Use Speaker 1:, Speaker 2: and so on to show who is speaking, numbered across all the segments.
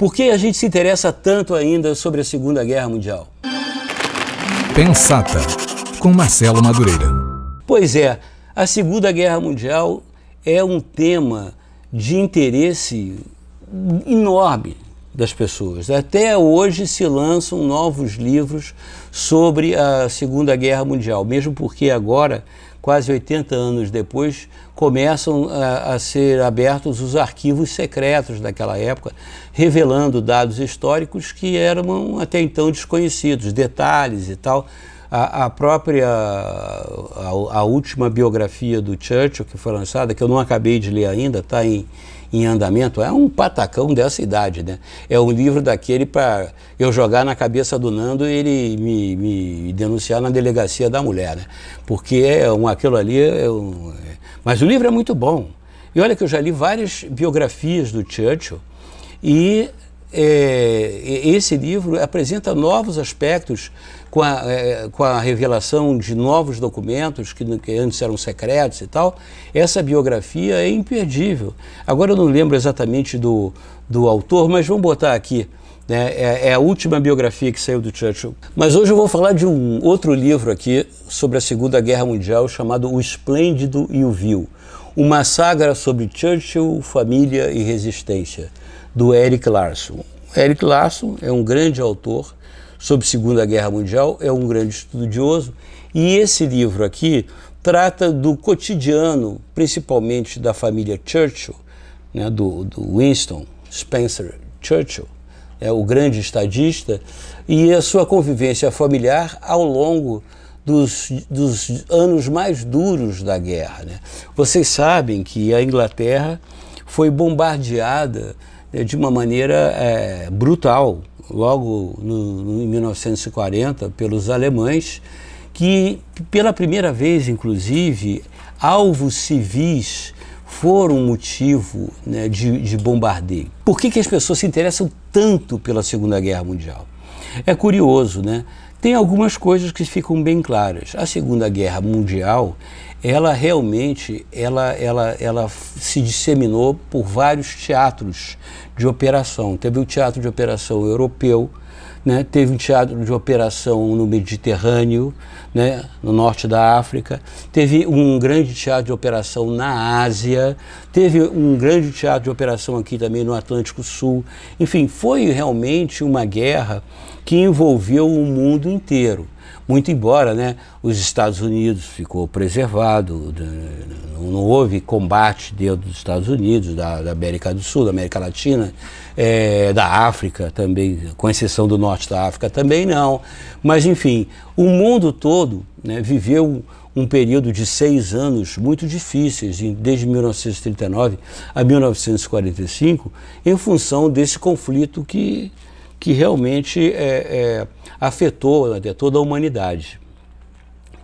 Speaker 1: Por que a gente se interessa tanto ainda sobre a Segunda Guerra Mundial? Pensata, com Marcelo Madureira. Pois é, a Segunda Guerra Mundial é um tema de interesse enorme das pessoas. Até hoje se lançam novos livros sobre a Segunda Guerra Mundial, mesmo porque agora quase 80 anos depois, começam a, eh, a, ser abertos os arquivos secretos daquela época, revelando dados históricos que eram até então desconhecidos, detalhes e tal. A, a própria, a, a, última biografia do Churchill que foi lançada, que eu não acabei de ler ainda, está em em andamento, é um patacão dessa idade, né? É um livro daquele para eu jogar na cabeça do Nando e ele me, me denunciar na delegacia da mulher, né? Porque é um, aquilo ali. É um... É, mas o livro é muito bom. E olha que eu já li várias biografias do Churchill e é, esse livro apresenta novos aspectos com a, é, com a revelação de novos documentos que, que, antes eram secretos e tal. Essa biografia é imperdível. Agora eu não lembro exatamente do, do autor, mas vamos botar aqui. Né? É, é a última biografia que saiu do Churchill. Mas hoje eu vou falar de um outro livro aqui sobre a Segunda Guerra Mundial chamado O Esplêndido e o Vil. Uma saga sobre Churchill, família e resistência do Eric Larson. Eric Larson é um grande autor sobre Segunda Guerra Mundial, é um grande estudioso e esse livro aqui trata do cotidiano, principalmente da família Churchill, né, do, do Winston Spencer Churchill, é o grande estadista, e a sua convivência familiar ao longo dos, dos anos mais duros da guerra. Né? Vocês sabem que a Inglaterra foi bombardeada né, de uma maneira é, brutal, logo no, em 1940, pelos alemães, que pela primeira vez, inclusive, alvos civis foram motivo né, de, de, bombardeio. Por que, que as pessoas se interessam tanto pela Segunda Guerra Mundial? É curioso, né? Tem algumas coisas que ficam bem claras. A Segunda Guerra Mundial ela realmente ela, ela, ela se disseminou por vários teatros de operação. Teve o um teatro de operação europeu, né? teve um teatro de operação no Mediterrâneo, né? no norte da África, teve um grande teatro de operação na Ásia, teve um grande teatro de operação aqui também no Atlântico Sul. Enfim, foi realmente uma guerra que envolveu o mundo inteiro. Muito embora né, os Estados Unidos ficou preservado, né, não houve combate dentro dos Estados Unidos, da, da América do Sul, da América Latina, é, da África também, com exceção do norte da África também não. Mas, enfim, o mundo todo né, viveu um período de seis anos muito difíceis, desde 1939 a 1945, em função desse conflito que que realmente é, é, afetou toda a humanidade.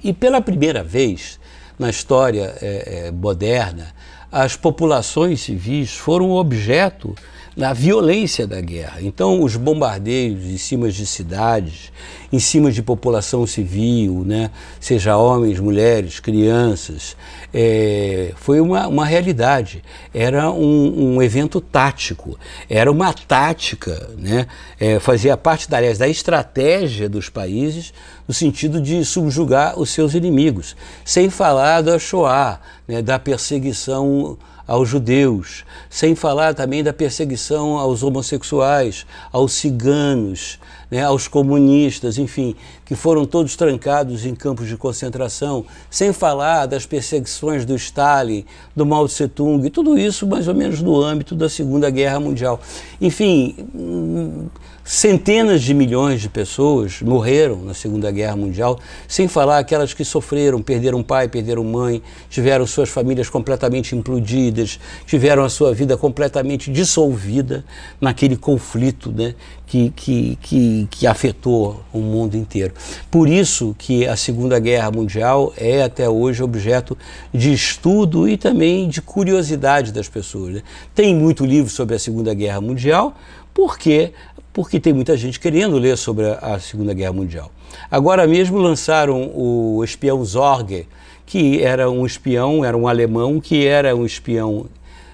Speaker 1: E pela primeira vez na história é, é, moderna, as populações civis foram objeto na violência da guerra. Então, os bombardeios em cima de cidades, em cima de população civil, né, seja homens, mulheres, crianças, é, foi uma, uma realidade. Era um, um evento tático, era uma tática, né, é, fazia parte, da, aliás, da estratégia dos países no sentido de subjugar os seus inimigos. Sem falar da Shoah, né, da perseguição aos judeus, sem falar também da perseguição aos homossexuais, aos ciganos, né, aos comunistas, enfim, que foram todos trancados em campos de concentração, sem falar das perseguições do Stalin, do Mao Tse Tung, tudo isso mais ou menos no âmbito da Segunda Guerra Mundial. Enfim. Hum, Centenas de milhões de pessoas morreram na Segunda Guerra Mundial, sem falar aquelas que sofreram, perderam pai, perderam mãe, tiveram suas famílias completamente implodidas, tiveram a sua vida completamente dissolvida naquele conflito né, que, que, que, que afetou o mundo inteiro. Por isso que a Segunda Guerra Mundial é até hoje objeto de estudo e também de curiosidade das pessoas. Né? Tem muito livro sobre a Segunda Guerra Mundial, porque porque tem muita gente querendo ler sobre a, Segunda Guerra Mundial. Agora mesmo lançaram o espião Zorge, que era um espião, era um alemão, que era um espião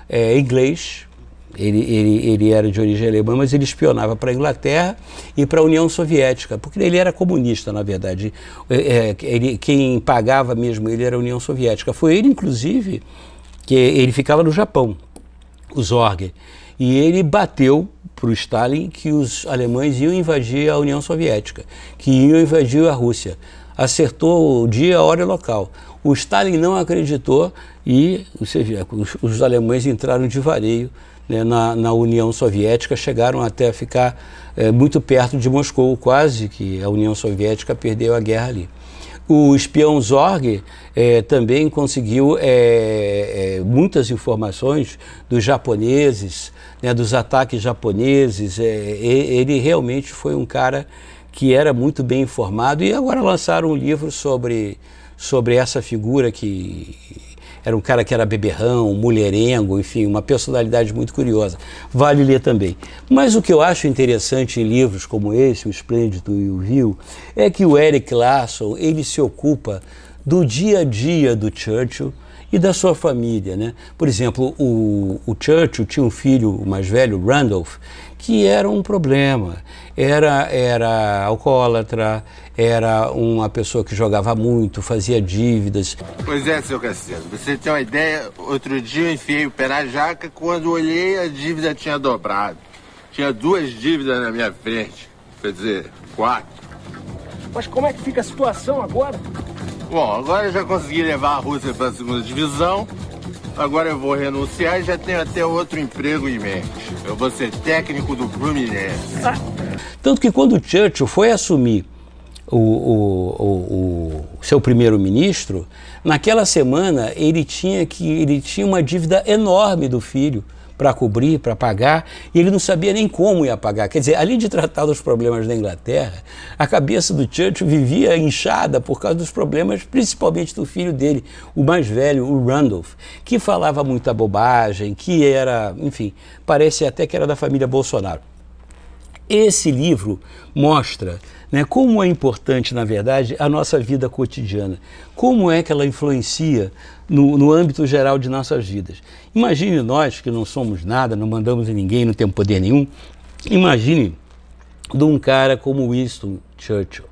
Speaker 1: é, inglês, ele, ele, ele, era de origem alemã, mas ele espionava para a Inglaterra e para a União Soviética, porque ele era comunista, na verdade. É, é, ele, quem pagava mesmo ele era a União Soviética. Foi ele, inclusive, que ele ficava no Japão, o Zorg. E ele bateu para o Stalin que os alemães iam invadir a União Soviética, que iam invadir a Rússia. Acertou o dia, a hora e o local. O Stalin não acreditou e você vê, os, os alemães entraram de vareio né, na, na, União Soviética, chegaram até a ficar é, muito perto de Moscou, quase que a União Soviética perdeu a guerra ali. O espião Zorg é, também conseguiu é, é, muitas informações dos japoneses, né, dos ataques japoneses. É, ele realmente foi um cara que era muito bem informado e agora lançaram um livro sobre, sobre essa figura que era um cara que era beberrão, mulherengo, enfim, uma personalidade muito curiosa. Vale ler também. Mas o que eu acho interessante em livros como esse, O Esplêndido e o Rio, é que o Eric Larson, ele se ocupa do dia a dia do Churchill, e da sua família. Né? Por exemplo, o, o Churchill tinha um filho mais velho, Randolph, que era um problema. Era, era alcoólatra, era uma pessoa que jogava muito, fazia dívidas. Pois é, seu Cacildo, você tem uma ideia? Outro dia eu enfiei o pé na jaca, quando olhei a dívida tinha dobrado. Tinha duas dívidas na minha frente, quer dizer, quatro. Mas como é que fica a situação agora? Bom, agora já consegui levar a Rússia para a segunda divisão. Agora eu vou renunciar e já tenho até outro emprego em mente. Eu vou ser técnico do Fluminense. Tanto que quando Churchill foi assumir o, o, o, o seu primeiro-ministro, naquela semana ele tinha, que, ele tinha uma dívida enorme do filho para cobrir, para pagar, e ele não sabia nem como ia pagar. Quer dizer, além de tratar dos problemas da Inglaterra, a cabeça do Churchill vivia inchada por causa dos problemas, principalmente do filho dele, o mais velho, o Randolph, que falava muita bobagem, que era, enfim, parece até que era da família Bolsonaro. Esse livro mostra né, como é importante, na verdade, a nossa vida cotidiana, como é que ela influencia no, no âmbito geral de nossas vidas. Imagine nós que não somos nada, não mandamos em ninguém, não temos poder nenhum. Imagine de um cara como Winston Churchill.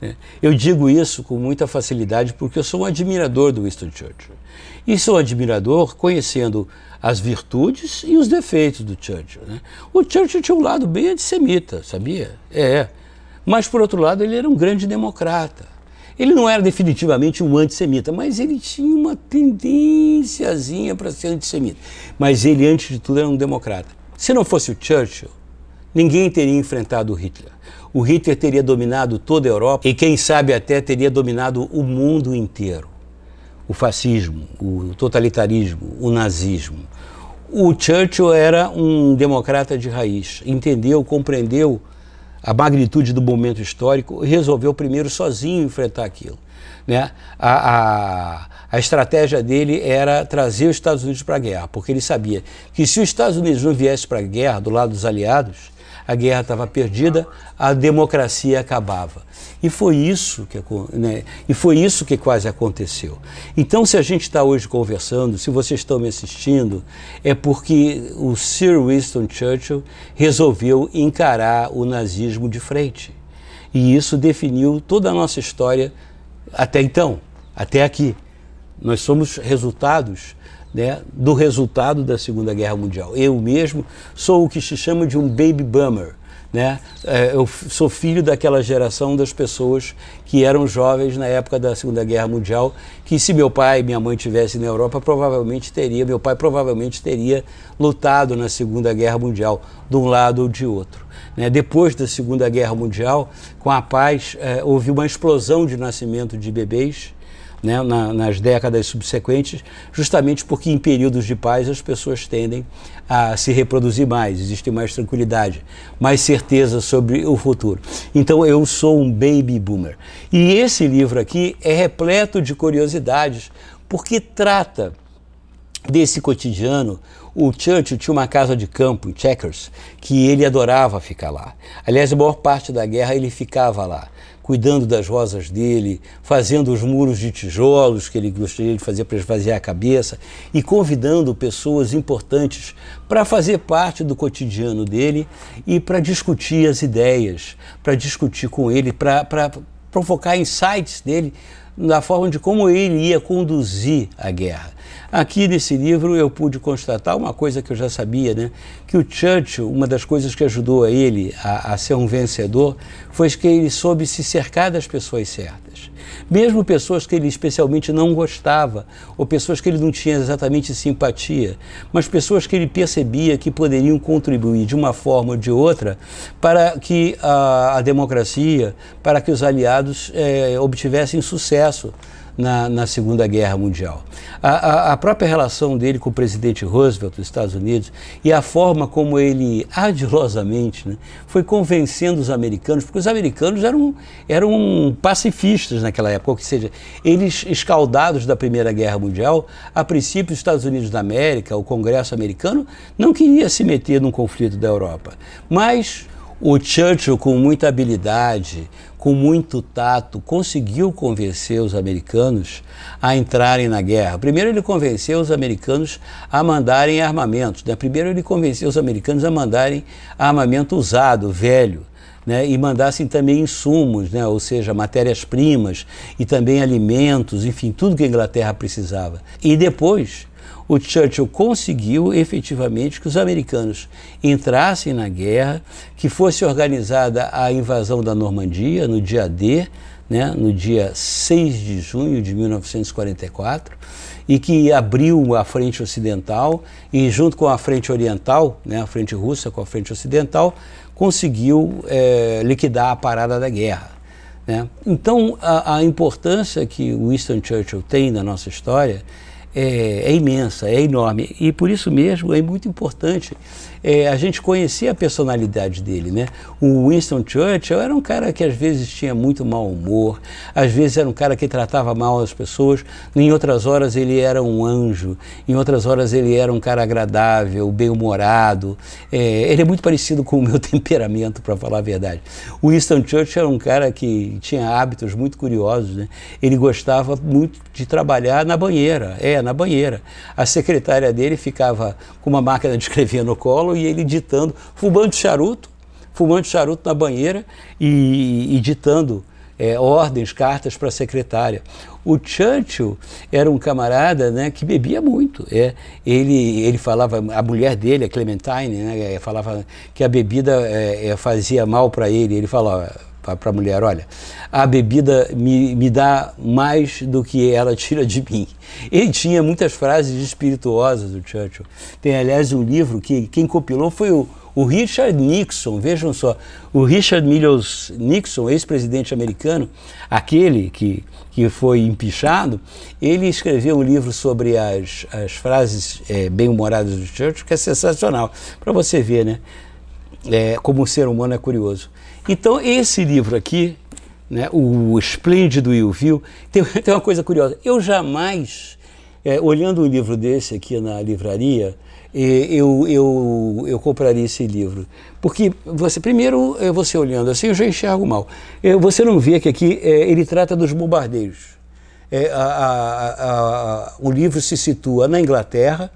Speaker 1: Né? Eu digo isso com muita facilidade porque eu sou um admirador do Winston Churchill. E sou um admirador conhecendo as virtudes e os defeitos do Churchill. Né? O Churchill tinha um lado bem antissemita, sabia? É. Mas, por outro lado, ele era um grande democrata. Ele não era definitivamente um antissemita, mas ele tinha uma tendênciazinha para ser antissemita. Mas ele, antes de tudo, era um democrata. Se não fosse o Churchill, ninguém teria enfrentado o Hitler. O Hitler teria dominado toda a Europa e, quem sabe, até teria dominado o mundo inteiro. O fascismo, o totalitarismo, o nazismo. O Churchill era um democrata de raiz, entendeu, compreendeu a magnitude do momento histórico, resolveu primeiro sozinho enfrentar aquilo. Né? A, a, a estratégia dele era trazer os Estados Unidos para a guerra, porque ele sabia que se os Estados Unidos não viessem para a guerra do lado dos aliados, a guerra estava perdida, a democracia acabava. E foi isso que né, e foi isso que quase aconteceu. Então, se a gente está hoje conversando, se vocês estão me assistindo, é porque o Sir Winston Churchill resolveu encarar o nazismo de frente. E isso definiu toda a nossa história até então, até aqui. Nós somos resultados né, do resultado da Segunda Guerra Mundial. Eu mesmo sou o que se chama de um baby boomer. Né? É, eu sou filho daquela geração das pessoas que eram jovens na época da Segunda Guerra Mundial, que se meu pai e minha mãe tivessem na Europa, provavelmente teria, meu pai provavelmente teria lutado na Segunda Guerra Mundial, de um lado ou de outro. Né? Depois da Segunda Guerra Mundial, com a paz, é, houve uma explosão de nascimento de bebês né, na, nas décadas subsequentes, justamente porque em períodos de paz as pessoas tendem a se reproduzir mais, existe mais tranquilidade, mais certeza sobre o futuro. Então eu sou um baby boomer. E esse livro aqui é repleto de curiosidades, porque trata desse cotidiano, o Churchill tinha uma casa de campo em Chequers que ele adorava ficar lá. Aliás, a maior parte da guerra ele ficava lá cuidando das rosas dele, fazendo os muros de tijolos que ele gostaria de fazer para esvaziar a cabeça e convidando pessoas importantes para fazer parte do cotidiano dele e para discutir as ideias, para discutir com ele, para provocar insights dele na forma de como ele ia conduzir a guerra. Aqui nesse livro eu pude constatar uma coisa que eu já sabia, né? Que o Churchill, uma das coisas que ajudou a ele a, a ser um vencedor, foi que ele soube se cercar das pessoas certas. Mesmo pessoas que ele especialmente não gostava, ou pessoas que ele não tinha exatamente simpatia, mas pessoas que ele percebia que poderiam contribuir de uma forma ou de outra para que a, a democracia, para que os aliados eh, obtivessem sucesso na, na Segunda Guerra Mundial. A, a, a, própria relação dele com o presidente Roosevelt dos Estados Unidos e a forma como ele ardilosamente né, foi convencendo os americanos, porque os americanos eram, eram pacifistas naquela época, ou seja, eles escaldados da Primeira Guerra Mundial, a princípio os Estados Unidos da América, o Congresso americano, não queria se meter num conflito da Europa. Mas o Churchill, com muita habilidade, com muito tato, conseguiu convencer os americanos a entrarem na guerra. Primeiro, ele convenceu os americanos a mandarem armamentos. Né? Primeiro, ele convenceu os americanos a mandarem armamento usado, velho. Né, e mandassem também insumos, né, ou seja, matérias-primas e também alimentos, enfim, tudo que a Inglaterra precisava. E depois o Churchill conseguiu efetivamente que os americanos entrassem na guerra, que fosse organizada a invasão da Normandia no dia D, né, no dia 6 de junho de 1944, e que abriu a frente ocidental e, junto com a frente oriental, né, a frente russa com a frente ocidental, conseguiu é, liquidar a parada da guerra. Né? Então, a, a importância que Winston Churchill tem na nossa história é, é imensa, é enorme. E por isso mesmo é muito importante é, a gente conhecia a personalidade dele, né? O Winston Churchill era um cara que às vezes tinha muito mau humor, às vezes era um cara que tratava mal as pessoas, em outras horas ele era um anjo, em outras horas ele era um cara agradável, bem-humorado. É, ele é muito parecido com o meu temperamento, para falar a verdade. O Winston Churchill era um cara que tinha hábitos muito curiosos, né? Ele gostava muito de trabalhar na banheira, é, na banheira. A secretária dele ficava com uma máquina de escrever no colo e ele ditando, fumando charuto, fumando charuto na banheira e, e ditando é, ordens, cartas para a secretária. O Churchill era um camarada né, que bebia muito. É, ele, ele falava, a mulher dele, a Clementine, né, falava que a bebida é, é fazia mal para ele. Ele falava para a mulher: olha, a bebida me, me dá mais do que ela tira de mim. Ele tinha muitas frases espirituosas do Churchill. Tem, aliás, um livro que quem compilou foi o, o Richard Nixon. Vejam só, o Richard Mills Nixon, ex-presidente americano, aquele que, que foi empichado, ele escreveu um livro sobre as, as frases é, bem-humoradas do Churchill, que é sensacional, para você ver, né? é, como o ser humano é curioso. Então, esse livro aqui, né, o Esplêndido e o Vil, tem, tem, uma coisa curiosa. Eu jamais, é, olhando um livro desse aqui na livraria, é, eu, eu, eu compraria esse livro. Porque você, primeiro, é, você olhando assim, eu já enxergo mal. É, você não vê que aqui é, ele trata dos bombardeiros? A, a, a, o livro se situa na Inglaterra,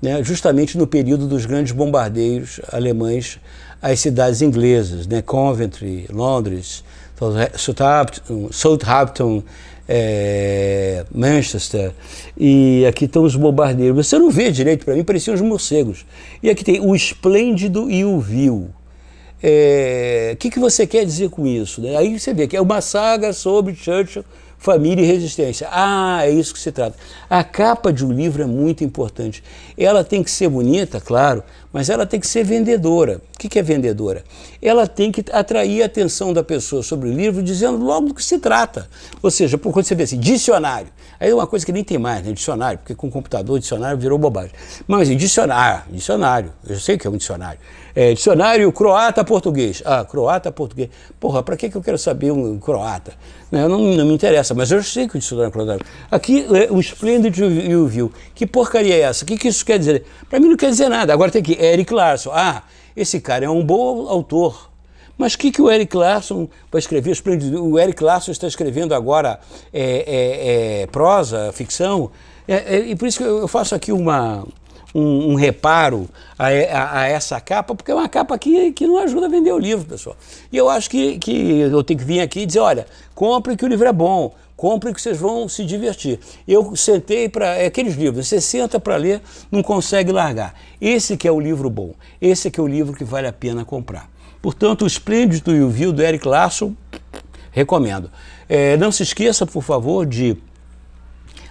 Speaker 1: né, justamente no período dos grandes bombardeios alemães às cidades inglesas, né, Coventry, Londres, Southampton, Southampton é, Manchester, e aqui estão os bombardeiros. Você não vê direito para mim, pareciam os morcegos. E aqui tem o esplêndido e o vil. O eh, é, que, que você quer dizer com isso? Né? Aí você vê que é uma saga sobre Churchill Família e resistência. Ah, é isso que se trata. A capa de um livro é muito importante. Ela tem que ser bonita, claro, mas ela tem que ser vendedora. O que é vendedora? Ela tem que atrair a atenção da pessoa sobre o livro, dizendo logo do que se trata. Ou seja, por quando você vê assim, dicionário. Aí é uma coisa que nem tem mais, né? Dicionário, porque com computador, dicionário virou bobagem. Mas assim, dicionário, dicionário, eu sei que é um dicionário. É, dicionário croata-português. Ah, croata-português. Porra, para que, que eu quero saber um croata? Não, né, não, não, me interessa, mas eu sei que o dicionário croata. É aqui, é, o Splendid e o View. Que porcaria é essa? O que, que isso quer dizer? Para mim não quer dizer nada. Agora tem aqui, Eric Larson. Ah, esse cara é um bom autor. Mas o que, que o Eric Larson vai escrever? O Eric Larson está escrevendo agora é, é, é, prosa, ficção. É, é, e por isso que eu faço aqui uma, um, um reparo a, a, a, essa capa, porque é uma capa que, que não ajuda a vender o livro, pessoal. E eu acho que, que eu tenho que vir aqui e dizer, olha, compre que o livro é bom, compre que vocês vão se divertir. Eu sentei para. É aqueles livros, você senta para ler, não consegue largar. Esse que é o livro bom, esse que é o livro que vale a pena comprar. Portanto, o Esplêndido e o viu do Eric Lasso, recomendo. É, não se esqueça, por favor, de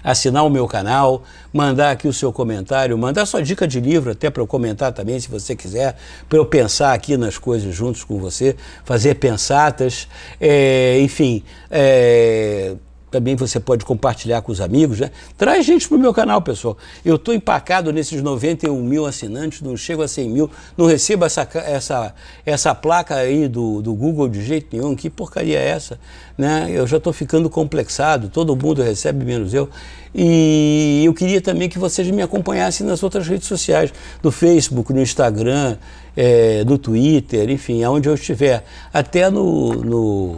Speaker 1: assinar o meu canal, mandar aqui o seu comentário, mandar sua dica de livro até para eu comentar também, se você quiser, para eu pensar aqui nas coisas juntos com você, fazer pensatas, é, enfim, é, também você pode compartilhar com os amigos, né? Traz gente para o meu canal, pessoal. Eu estou empacado nesses 91 mil assinantes, não chego a 100 mil, não recebo essa, essa, essa placa aí do, do Google de jeito nenhum. Que porcaria é essa? Né? Eu já estou ficando complexado, todo mundo recebe, menos eu. E eu queria também que vocês me acompanhassem nas outras redes sociais, no Facebook, no Instagram, é, no Twitter, enfim, aonde eu estiver. Até no, no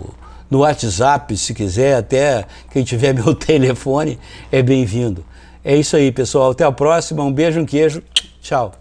Speaker 1: no WhatsApp, se quiser, até quem tiver meu telefone é bem-vindo. É isso aí, pessoal. Até a próxima. Um beijo, um queijo. Tchau.